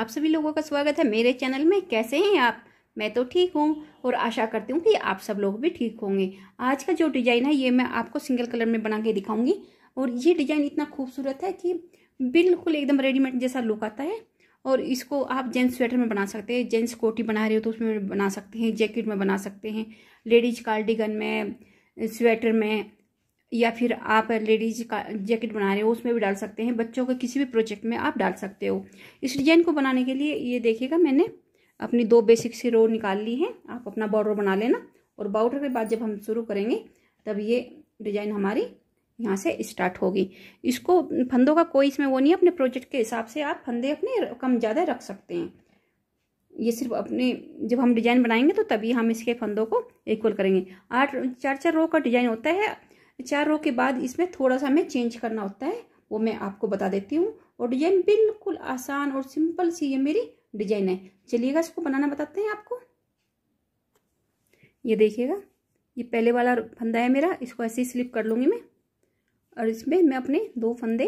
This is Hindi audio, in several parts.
आप सभी लोगों का स्वागत है मेरे चैनल में कैसे हैं आप मैं तो ठीक हूँ और आशा करती हूँ कि आप सब लोग भी ठीक होंगे आज का जो डिज़ाइन है ये मैं आपको सिंगल कलर में बना के दिखाऊंगी और ये डिज़ाइन इतना खूबसूरत है कि बिल्कुल एकदम रेडीमेड जैसा लुक आता है और इसको आप जेंट्स स्वेटर में बना सकते हैं जेंट्स कोटी बना रहे हो तो उसमें बना सकते हैं जैकेट में बना सकते हैं लेडीज कार्डिगन में स्वेटर में या फिर आप लेडीज का जैकेट बना रहे हो उसमें भी डाल सकते हैं बच्चों के किसी भी प्रोजेक्ट में आप डाल सकते हो इस डिजाइन को बनाने के लिए ये देखिएगा मैंने अपनी दो बेसिक सी रो निकाल ली है आप अपना बॉर्डर बना लेना और बॉर्डर के बाद जब हम शुरू करेंगे तब ये डिजाइन हमारी यहाँ से स्टार्ट होगी इसको फंदों का कोई इसमें वो नहीं है अपने प्रोजेक्ट के हिसाब से आप फंदे अपने कम ज़्यादा रख सकते हैं ये सिर्फ अपने जब हम डिजाइन बनाएंगे तो तभी हम इसके फंदों को इक्वल करेंगे आठ चार चार रो का डिजाइन होता है चार रो के बाद इसमें थोड़ा सा हमें चेंज करना होता है वो मैं आपको बता देती हूँ और डिजाइन बिल्कुल आसान और सिंपल सी ये मेरी डिजाइन है चलिएगा इसको बनाना बताते हैं आपको ये देखिएगा ये पहले वाला फंदा है मेरा इसको ऐसे ही स्लिप कर लूँगी मैं और इसमें मैं अपने दो फंदे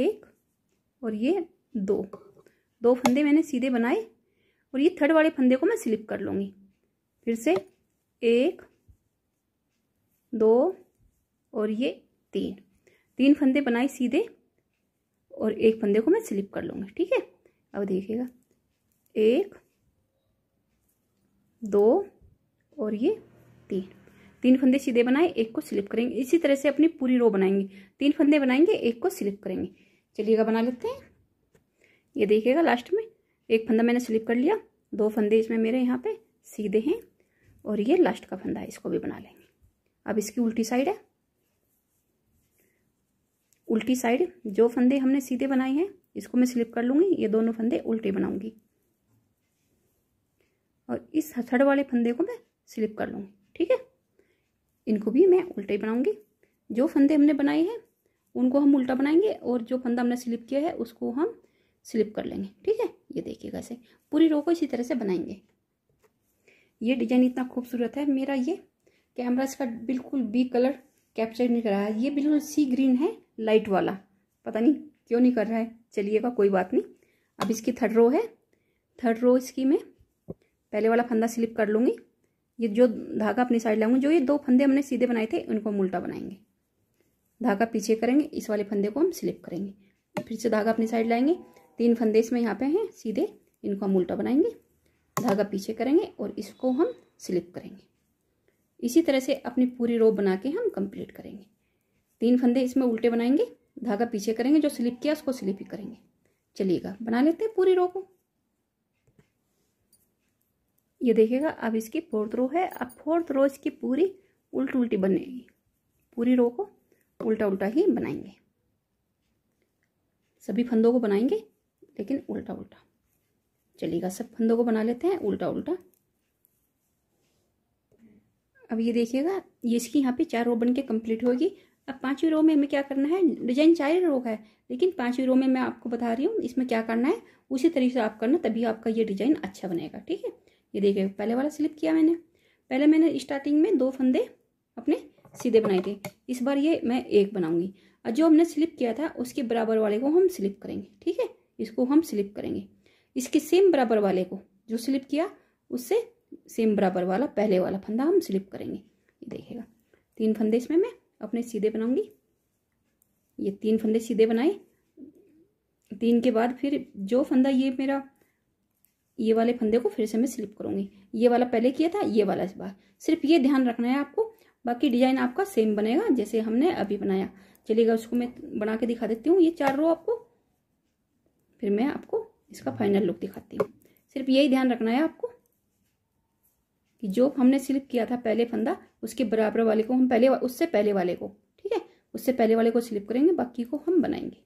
एक और ये दो दो फंदे मैंने सीधे बनाए और ये थर्ड वाले फंदे को मैं स्लिप कर लूँगी फिर से एक दो और ये तीन तीन फंदे बनाए सीधे और एक फंदे को मैं स्लिप कर लूँगी ठीक है अब देखिएगा एक दो और ये तीन तीन फंदे सीधे बनाए एक को स्लिप करेंगे इसी तरह से अपनी पूरी रो बनाएंगे तीन फंदे बनाएंगे एक को स्लिप करेंगे चलिएगा बना लेते हैं ये देखिएगा लास्ट में एक फंदा मैंने स्लिप कर लिया दो फंदे इसमें मेरे यहाँ पे सीधे हैं और ये लास्ट का फंदा है इसको भी बना लेंगे अब इसकी उल्टी साइड है उल्टी साइड जो फंदे हमने सीधे बनाए हैं इसको मैं स्लिप कर लूँगी ये दोनों फंदे उल्टे बनाऊँगी और इस हथड़ वाले फंदे को मैं स्लिप कर लूँगी ठीक है इनको भी मैं उल्टे बनाऊँगी जो फंदे हमने बनाए हैं उनको हम उल्टा बनाएंगे और जो फंदा हमने स्लिप किया है उसको हम स्लिप कर लेंगे ठीक है ये देखिएगा कैसे पूरी रो को इसी तरह से बनाएंगे ये डिजाइन इतना खूबसूरत है मेरा ये कैमरा इसका बिल्कुल बी कलर कैप्चर नहीं करा है ये बिल्कुल सी ग्रीन है लाइट वाला पता नहीं क्यों नहीं कर रहा है चलिएगा कोई बात नहीं अब इसकी थर्ड रो है थर्ड रो इसकी मैं पहले वाला फंदा स्लिप कर लूँगी ये जो धागा अपनी साइड लाऊंगी जो ये दो फंदे हमने सीधे बनाए थे उनको हम उल्टा बनाएंगे धागा पीछे करेंगे इस वाले फंदे को हम स्लिप करेंगे फिर से धागा अपनी साइड लाएंगे तीन फंदे इसमें यहाँ पे हैं सीधे इनको हम उल्टा बनाएंगे धागा पीछे करेंगे और इसको हम स्लिप करेंगे इसी तरह से अपनी पूरी रो बना के हम कंप्लीट करेंगे तीन फंदे इसमें उल्टे बनाएंगे धागा पीछे करेंगे जो स्लिप किया उसको स्लिप ही करेंगे चलिएगा बना लेते हैं पूरी रो को ये देखिएगा अब इसकी फोर्थ रो है अब फोर्थ रो इसकी पूरी उल्टी उल्टी बनेगी पूरी रो को उल्टा उल्टा ही बनाएंगे सभी फंदों को बनाएंगे लेकिन उल्टा उल्टा चलिएगा सब फंदों को बना लेते हैं उल्टा उल्टा अब ये देखिएगा ये इसकी यहाँ पे चार रो बन के कम्प्लीट होगी अब पांचवी रो में हमें क्या करना है डिजाइन चार रो है लेकिन पांचवी रो में मैं आपको बता रही हूँ इसमें क्या करना है उसी तरीके से आप करना तभी आपका ये डिजाइन अच्छा बनेगा ठीक है ये देखिए पहले वाला स्लिप किया मैंने पहले मैंने स्टार्टिंग में दो फंदे अपने सीधे बनाए थे इस बार ये मैं एक बनाऊंगी और जो हमने स्लिप किया था उसके बराबर वाले को हम स्लिप करेंगे ठीक है इसको हम स्लिप करेंगे इसके सेम बराबर वाले को जो स्लिप किया उससे सेम बराबर वाला पहले वाला फंदा हम स्लिप करेंगे ये देखिएगा तीन फंदे इसमें मैं अपने सीधे बनाऊंगी ये तीन फंदे सीधे बनाए तीन के बाद फिर जो फंदा ये मेरा ये वाले फंदे को फिर से मैं स्लिप करूंगी ये वाला पहले किया था ये वाला इस बार सिर्फ ये ध्यान रखना है आपको बाकी डिजाइन आपका सेम बनेगा जैसे हमने अभी बनाया चलेगा उसको मैं बना के दिखा देती हूँ ये चार रो आपको फिर मैं आपको इसका फाइनल लुक दिखाती हूँ सिर्फ यही ध्यान रखना है आपको कि जो हमने स्लिप किया था पहले फंदा उसके बराबर वाले को हम पहले उससे पहले वाले को ठीक है उससे पहले वाले को स्लिप करेंगे बाकी को हम बनाएंगे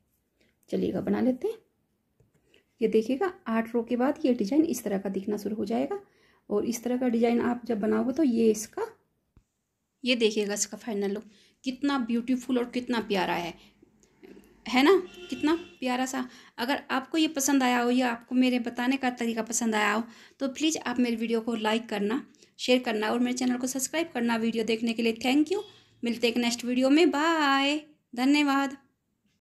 चलिएगा बना लेते हैं ये देखिएगा आठ रो के बाद ये डिजाइन इस तरह का दिखना शुरू हो जाएगा और इस तरह का डिजाइन आप जब बनाओगे तो ये इसका ये देखिएगा इसका फाइनल लुक कितना ब्यूटीफुल और कितना प्यारा है है ना कितना प्यारा सा अगर आपको ये पसंद आया हो या आपको मेरे बताने का तरीका पसंद आया हो तो प्लीज़ आप मेरे वीडियो को लाइक करना शेयर करना और मेरे चैनल को सब्सक्राइब करना वीडियो देखने के लिए थैंक यू मिलते हैं नेक्स्ट वीडियो में बाय धन्यवाद